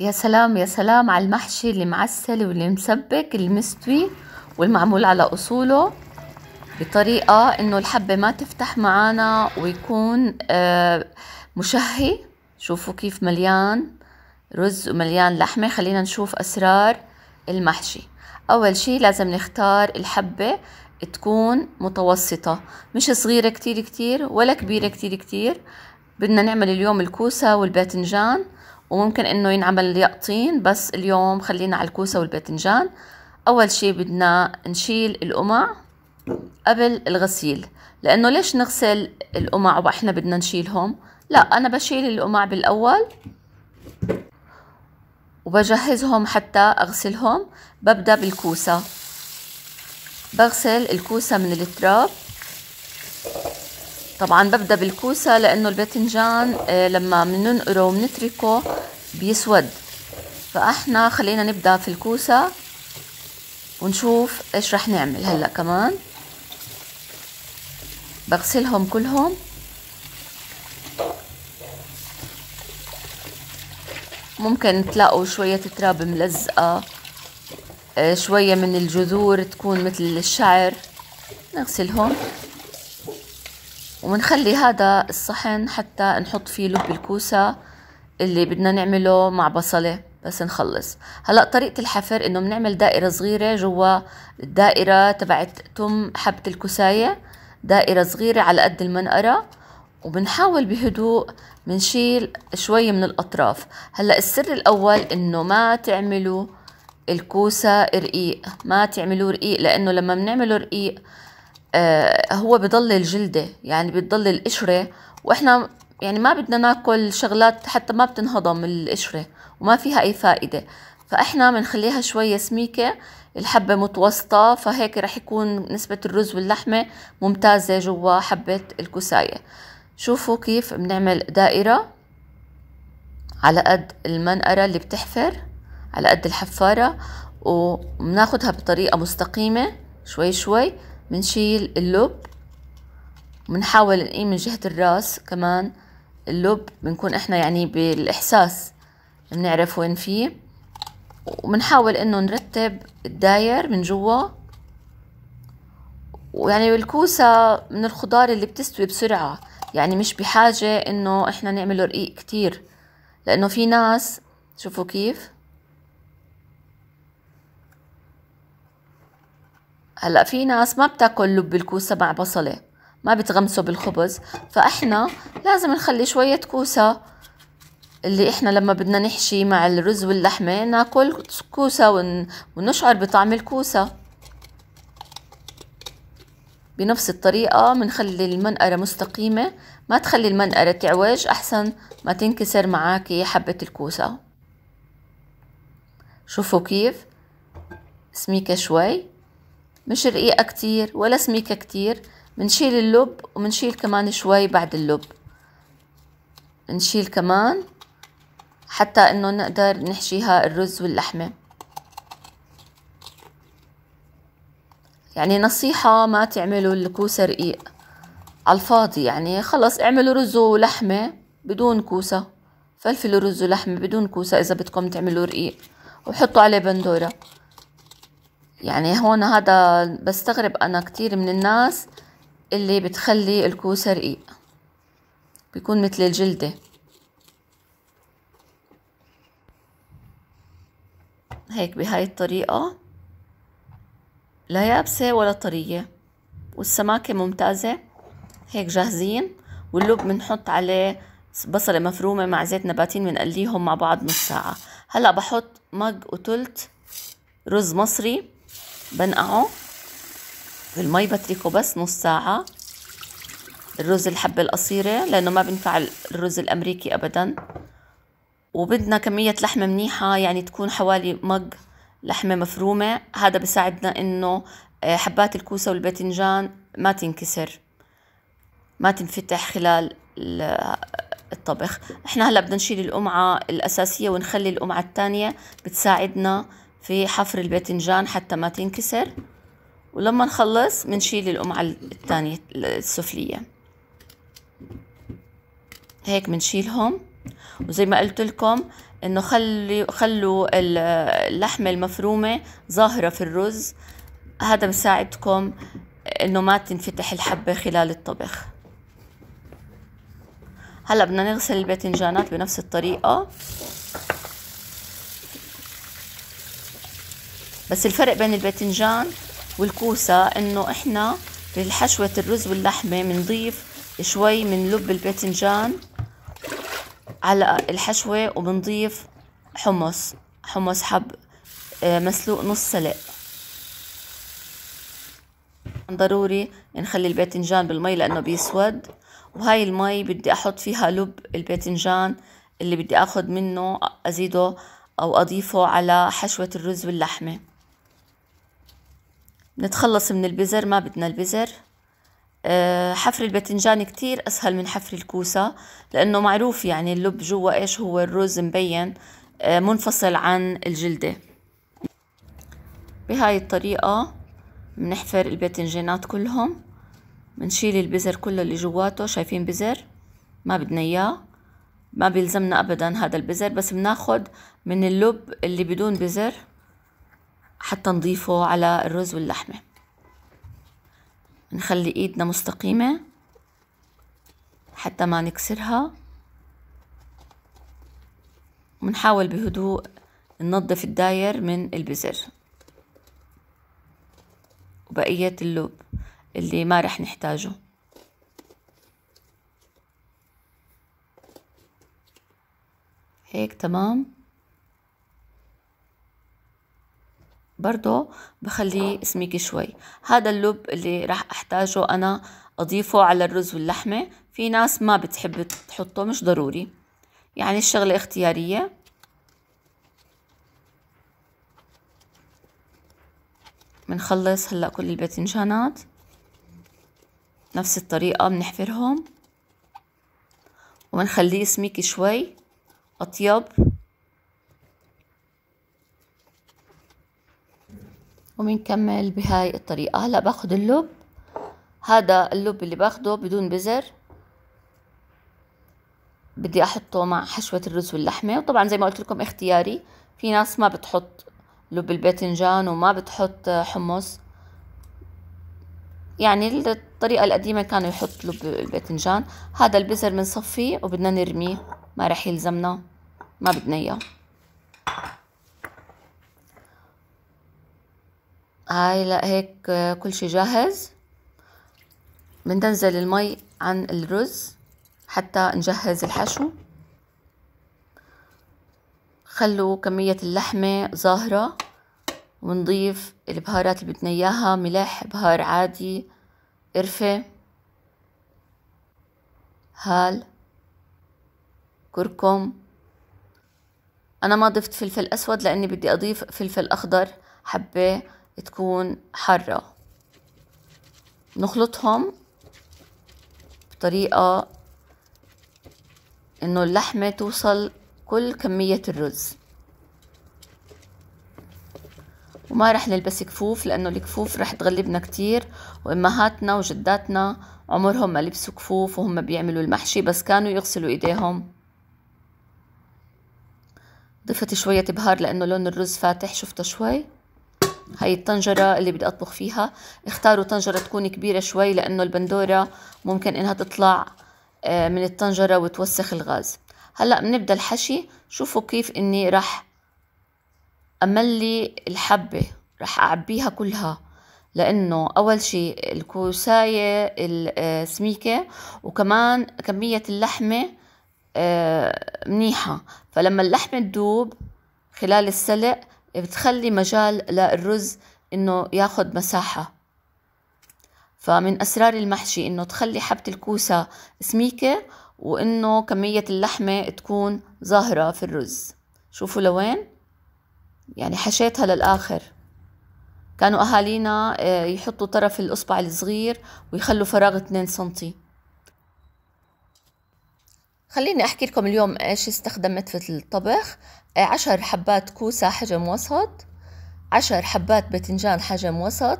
يا سلام يا سلام على المحشي اللي معسل واللي مسبك المستوي والمعمول على أصوله بطريقة إنه الحبة ما تفتح معانا ويكون آه، مشهي شوفوا كيف مليان رز ومليان لحمة خلينا نشوف أسرار المحشي أول شي لازم نختار الحبة تكون متوسطة مش صغيرة كتير كتير ولا كبيرة كتير كتير بدنا نعمل اليوم الكوسة والباذنجان وممكن انه ينعمل يقطين بس اليوم خلينا على الكوسة والباذنجان اول شي بدنا نشيل القمع قبل الغسيل لانه ليش نغسل القمع واحنا بدنا نشيلهم لا انا بشيل القمع بالاول وبجهزهم حتى اغسلهم ببدأ بالكوسة بغسل الكوسة من التراب طبعا ببدأ بالكوسة لأنه الباذنجان آه، لما بننقره وبنتركه بيسود فاحنا خلينا نبدأ في الكوسة ونشوف ايش رح نعمل هلأ كمان بغسلهم كلهم ممكن تلاقوا شوية تراب ملزقة آه، شوية من الجذور تكون مثل الشعر نغسلهم وبنخلي هذا الصحن حتى نحط فيه لب الكوسة اللي بدنا نعمله مع بصلة بس نخلص هلا طريقة الحفر انه بنعمل دائرة صغيرة جوا الدائرة تبعت تم حبة الكوساية دائرة صغيرة على قد المنقرة وبنحاول بهدوء بنشيل شوي من الأطراف هلا السر الأول إنه ما تعملوا الكوسة رقيق ما تعملوا رقيق لأنه لما بنعمله رقيق آه، هو بضل الجلدة يعني بتضل القشرة واحنا يعني ما بدنا ناكل شغلات حتى ما بتنهضم القشرة وما فيها أي فائدة فإحنا بنخليها شوية سميكة الحبة متوسطة فهيك رح يكون نسبة الرز واللحمة ممتازة جوا حبة الكساية شوفوا كيف بنعمل دائرة على قد المنقرة اللي بتحفر على قد الحفارة وبناخدها بطريقة مستقيمة شوي شوي بنشيل اللب وبنحاول نقيم من جهة الراس كمان اللب بنكون احنا يعني بالإحساس بنعرف وين فيه وبنحاول انه نرتب الداير من جوا ويعني الكوسة من الخضار اللي بتستوي بسرعة يعني مش بحاجة انه احنا نعمله رقيق كتير لانه في ناس شوفوا كيف هلا في ناس ما بتاكل لب الكوسه مع بصله ما بتغمسه بالخبز فاحنا لازم نخلي شويه كوسه اللي احنا لما بدنا نحشي مع الرز واللحمه ناكل كوسه ون... ونشعر بطعم الكوسه بنفس الطريقه بنخلي المنقره مستقيمه ما تخلي المنقره تعوج احسن ما تنكسر معاكي حبه الكوسه شوفوا كيف سميكه شوي مش رقيقة كتير ولا سميكة كتير بنشيل اللب وبنشيل كمان شوي بعد اللب بنشيل كمان حتى انه نقدر نحشيها الرز واللحمة يعني نصيحة ما تعملوا الكوسة رقيق على الفاضي يعني خلص اعملوا رز ولحمة بدون كوسة فلفلوا رز ولحمة بدون كوسة إذا بدكم تعملوا رقيق وحطوا عليه بندورة يعني هون هذا بستغرب أنا كتير من الناس اللي بتخلي الكوسة رقيق بيكون مثل الجلدة هيك بهاي الطريقة لا يابسة ولا طرية والسماكة ممتازة هيك جاهزين واللب بنحط عليه بصلة مفرومة مع زيت نباتين بنقليهم مع بعض نص ساعة هلأ بحط مج وتلت رز مصري بنقعه بالمي بتركه بس نص ساعة الرز الحبة القصيرة لأنه ما بنفع الرز الأمريكي أبدا وبدنا كمية لحمة منيحة يعني تكون حوالي مج لحمة مفرومة هذا بساعدنا إنه آه، حبات الكوسة والباذنجان ما تنكسر ما تنفتح خلال الطبخ احنا هلا بدنا نشيل القمعة الأساسية ونخلي القمعة الثانية بتساعدنا في حفر الباذنجان حتى ما تنكسر ولما نخلص بنشيل القمعة الثانية السفلية هيك بنشيلهم وزي ما قلت لكم انه خلي خلوا اللحمة المفرومة ظاهرة في الرز هذا بساعدكم انه ما تنفتح الحبة خلال الطبخ هلا بدنا نغسل الباذنجانات بنفس الطريقة بس الفرق بين الباذنجان والكوسة انه احنا للحشوة الرز واللحمة بنضيف شوي من لب الباذنجان على الحشوة وبنضيف حمص حمص حب آه، مسلوق نص سلق ضروري نخلي الباذنجان بالمي لانه بيسود وهاي المي بدي احط فيها لب الباذنجان اللي بدي اخذ منه ازيده او اضيفه على حشوة الرز واللحمة نتخلص من البزر ما بدنا البزر آه، حفر الباذنجان كتير أسهل من حفر الكوسة لأنه معروف يعني اللب جوا إيش هو الرز مبين آه، منفصل عن الجلدة بهاي الطريقة بنحفر الباذنجانات كلهم بنشيل البزر كله اللي جواته شايفين بزر ما بدنا إياه ما بيلزمنا أبدا هذا البزر بس بناخد من اللب اللي بدون بزر حتى نضيفه على الرز واللحمة نخلي ايدنا مستقيمة حتى ما نكسرها ونحاول بهدوء ننظف الداير من البزر وبقية اللوب اللي ما رح نحتاجه هيك تمام برضو بخليه سميك شوي هذا اللب اللي راح احتاجه انا اضيفه على الرز واللحمة في ناس ما بتحب تحطه مش ضروري يعني الشغلة اختيارية بنخلص هلأ كل الباذنجانات نفس الطريقة بنحفرهم وبنخليه سميكي شوي أطيب وبنكمل بهاي الطريقة هلا باخد اللب هذا اللب اللي باخده بدون بزر بدي احطه مع حشوة الرز واللحمة وطبعا زي ما قلت لكم اختياري في ناس ما بتحط لب الباذنجان وما بتحط حمص يعني الطريقة القديمة كانوا يحط لب الباذنجان هذا البزر بنصفيه وبدنا نرميه ما رح يلزمنا ما بدنا اياه هاي هيك آه، كل شي جاهز بننزل المي عن الرز حتى نجهز الحشو خلوا كمية اللحمة ظاهرة ونضيف البهارات اللي بدنا اياها ملح بهار عادي قرفة هال كركم انا ما ضفت فلفل اسود لاني بدي اضيف فلفل اخضر حبة تكون حرة نخلطهم بطريقة انه اللحمة توصل كل كمية الرز وما رح نلبس كفوف لأنه الكفوف رح تغلبنا كتير وإمهاتنا وجداتنا عمرهم ما لبسوا كفوف وهم بيعملوا المحشي بس كانوا يغسلوا إيديهم ضفت شوية بهار لأنه لون الرز فاتح شفته شوي هاي الطنجرة اللي بدي أطبخ فيها اختاروا طنجرة تكون كبيرة شوي لأنه البندورة ممكن إنها تطلع آه، من الطنجرة وتوسخ الغاز هلأ بنبدأ الحشي شوفوا كيف إني راح أملي الحبة راح أعبيها كلها لأنه أول شيء الكوساية السميكة وكمان كمية اللحمة آه، منيحة فلما اللحمة تدوب خلال السلق بتخلي مجال للرز إنه ياخد مساحة فمن أسرار المحشي إنه تخلي حبة الكوسة سميكة وإنه كمية اللحمة تكون ظاهرة في الرز شوفوا لوين يعني حشيتها للآخر كانوا أهالينا آه، يحطوا طرف الإصبع الصغير ويخلوا فراغ 2 سنتي خليني أحكي لكم اليوم إيش استخدمت في الطبخ آه، عشر حبات كوسة حجم وسط عشر حبات باذنجان حجم وسط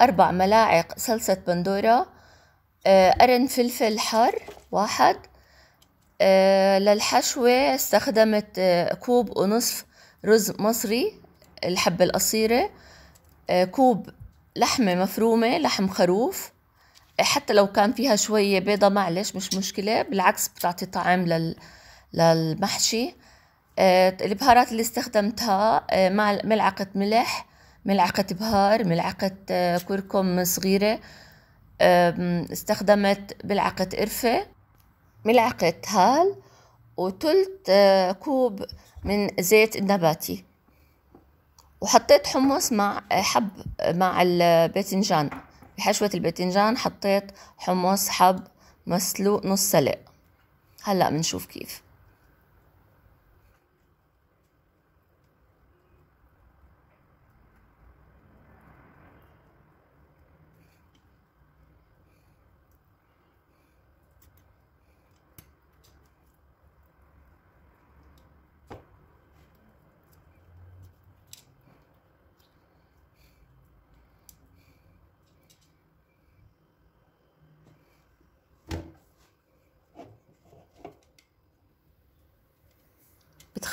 أربع ملاعق صلصة بندورة آه، قرن فلفل حار واحد آه، للحشوة استخدمت كوب ونصف رز مصري الحبة القصيرة كوب لحمة مفرومة لحم خروف حتى لو كان فيها شوية بيضة معلش مش مشكلة بالعكس بتعطي طعم لل... للمحشي آه، البهارات اللي استخدمتها آه، مع ملعقة ملح ملعقة بهار ملعقة آه، كركم صغيرة استخدمت ملعقة قرفة ملعقة هال وتلت كوب من زيت النباتي وحطيت حمص مع حب مع الباذنجان بحشوة الباذنجان حطيت حمص حب مسلوق نص سلق هلأ بنشوف كيف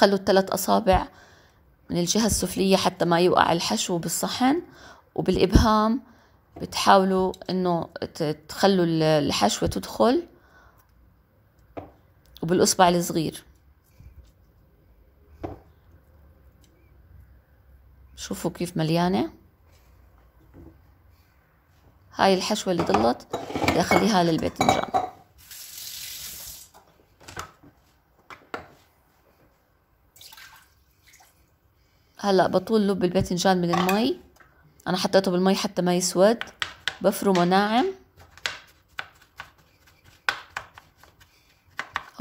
خلوا الثلاث أصابع من الجهة السفلية حتى ما يوقع الحشو بالصحن وبالإبهام بتحاولوا إنه تخلوا الحشوة تدخل وبالإصبع الصغير شوفوا كيف مليانة هاي الحشوة اللي ضلت بدي أخليها للباذنجان هلا بطول لب الباذنجان من المي انا حطيته بالمي حتى ما يسود بفرمه ناعم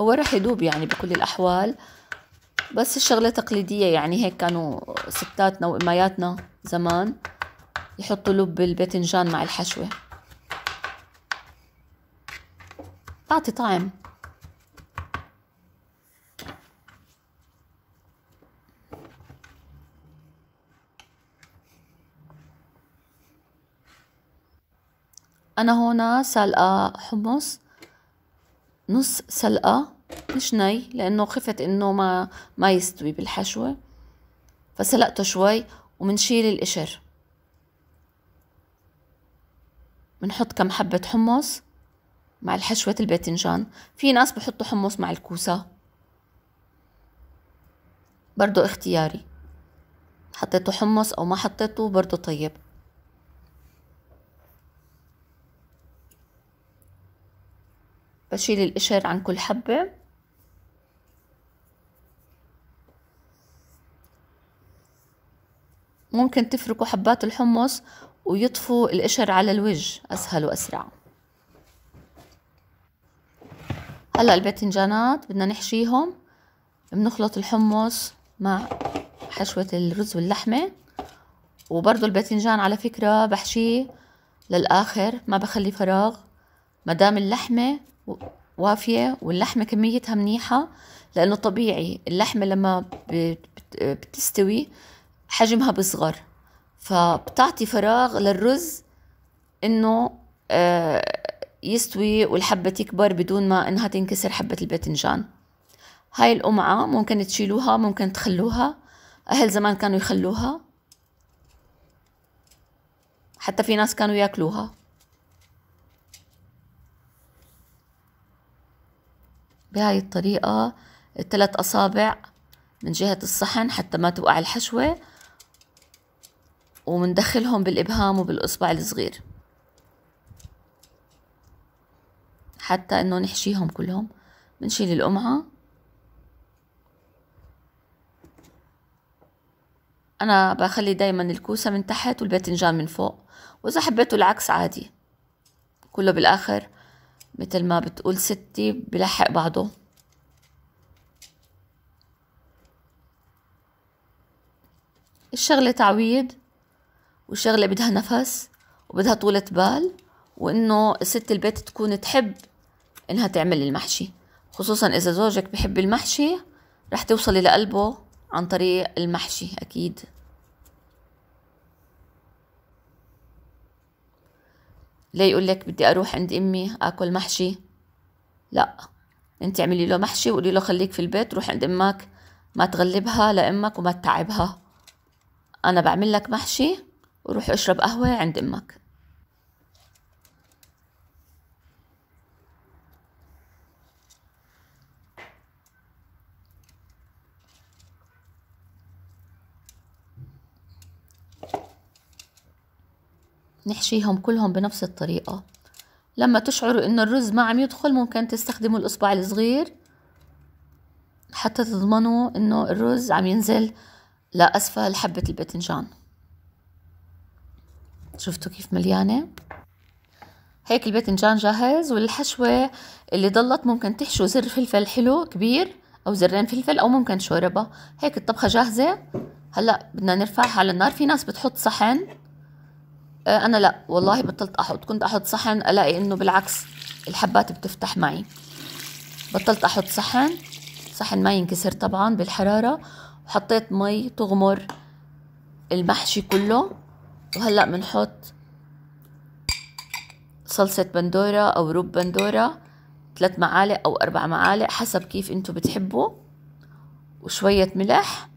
هو راح يدوب يعني بكل الاحوال بس الشغلة تقليدية يعني هيك كانوا ستاتنا وإماياتنا زمان يحطوا لب الباذنجان مع الحشوة بعطي طعم أنا هنا سلقة حمص نص سلقة مش ني لأنه خفت إنه ما ما يستوي بالحشوة فسلقته شوي ومنشيل القشر بنحط كم حبة حمص مع الحشوة الباذنجان في ناس بحطوا حمص مع الكوسة برضو اختياري حطيته حمص أو ما حطيته برضو طيب بشيل القشر عن كل حبة ممكن تفركوا حبات الحمص ويطفوا القشر على الوجه أسهل وأسرع هلا الباذنجانات بدنا نحشيهم بنخلط الحمص مع حشوة الرز واللحمة وبرضو الباذنجان على فكرة بحشيه للآخر ما بخلي فراغ مدام اللحمة وافية واللحمة كميتها منيحة لأنه طبيعي اللحمة لما بتستوي حجمها بصغر فبتعطي فراغ للرز إنه آه، يستوي والحبة تكبر بدون ما إنها تنكسر حبة الباذنجان هاي القمعة ممكن تشيلوها ممكن تخلوها أهل زمان كانوا يخلوها حتى في ناس كانوا ياكلوها بهاي الطريقة ثلاث أصابع من جهة الصحن حتى ما توقع الحشوة ومندخلهم بالإبهام وبالإصبع الصغير حتى إنه نحشيهم كلهم بنشيل القمعة أنا بخلي دايما الكوسة من تحت والباذنجان من فوق وإذا حبيتوا العكس عادي كله بالآخر مثل ما بتقول ستي بلحق بعضه الشغلة تعويض وشغلة بدها نفس وبدها طولة بال وإنه ست البيت تكون تحب إنها تعمل المحشي خصوصا إذا زوجك بحب المحشي رح توصلي لقلبه عن طريق المحشي أكيد لا يقول لك بدي أروح عند أمي آكل محشي لا أنت اعملي له محشي وقولي له خليك في البيت روح عند أمك ما تغلبها لأمك وما تتعبها أنا بعمل لك محشي وروح اشرب قهوة عند أمك نحشيهم كلهم بنفس الطريقة لما تشعروا إن الرز ما عم يدخل ممكن تستخدموا الإصبع الصغير حتى تضمنوا إنه الرز عم ينزل لأسفل حبة الباذنجان شفتوا كيف مليانة هيك الباذنجان جاهز والحشوة اللي ضلت ممكن تحشوا زر فلفل حلو كبير أو زرين فلفل أو ممكن شوربة هيك الطبخة جاهزة هلأ بدنا نرفعها على النار في ناس بتحط صحن آه، انا لا والله بطلت احط كنت احط صحن الاقي انه بالعكس الحبات بتفتح معي بطلت احط صحن صحن ما ينكسر طبعا بالحرارة وحطيت مي تغمر المحشي كله وهلأ بنحط صلصة بندورة أو رب بندورة ثلاث معالق أو أربع معالق حسب كيف انتو بتحبوا وشوية ملح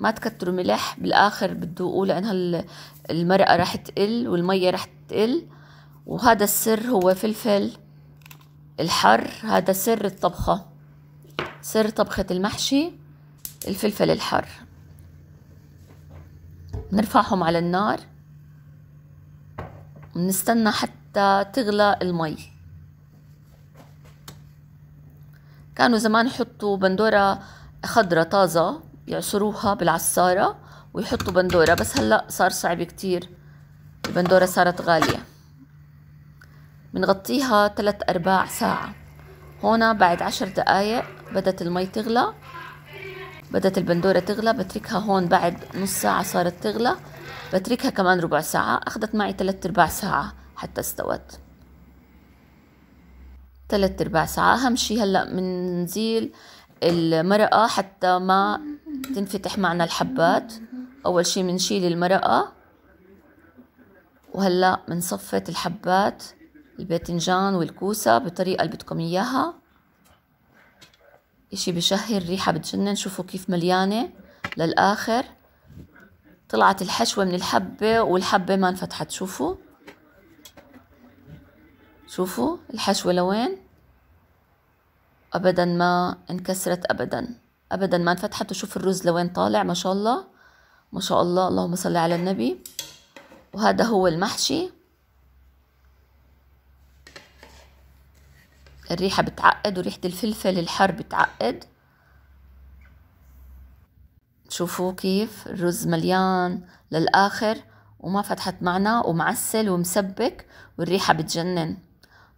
ما تكتروا ملح بالاخر يقول انها المرقه رح تقل والميه رح تقل وهذا السر هو فلفل الحر هذا سر الطبخه سر طبخه المحشي الفلفل الحر بنرفعهم على النار بنستنى حتى تغلى المي كانوا زمان يحطوا بندوره خضرة طازة يعصروها بالعصارة ويحطوا بندورة بس هلأ صار صعب كتير البندورة صارت غالية بنغطيها ثلاث أرباع ساعة هنا بعد عشر دقايق بدت المي تغلى بدت البندورة تغلى بتركها هون بعد نص ساعة صارت تغلى بتركها كمان ربع ساعة أخذت معي ثلاث أرباع ساعة حتى استوت ثلاث أرباع ساعة أهم شي هلأ بنزيل المرقة حتى ما تنفتح معنا الحبات أول شي بنشيل المرقة وهلأ بنصفت الحبات الباذنجان والكوسة بالطريقة اللي بدكم إياها إشي بشهي الريحة بتجنن شوفوا كيف مليانة للآخر طلعت الحشوة من الحبة والحبة ما انفتحت شوفوا شوفوا الحشوة لوين أبدا ما انكسرت أبدا أبدا ما انفتحت وشوف الرز لوين طالع ما شاء الله ما شاء الله اللهم صل على النبي وهذا هو المحشي الريحة بتعقد وريحة الفلفل الحر بتعقد شوفوا كيف الرز مليان للآخر وما فتحت معنا ومعسل ومسبك والريحة بتجنن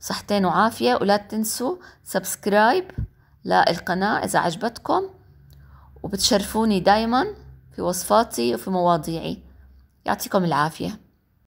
صحتين وعافية ولا تنسوا سبسكرايب للقناة إذا عجبتكم وبتشرفوني دايما في وصفاتي وفي مواضيعي يعطيكم العافية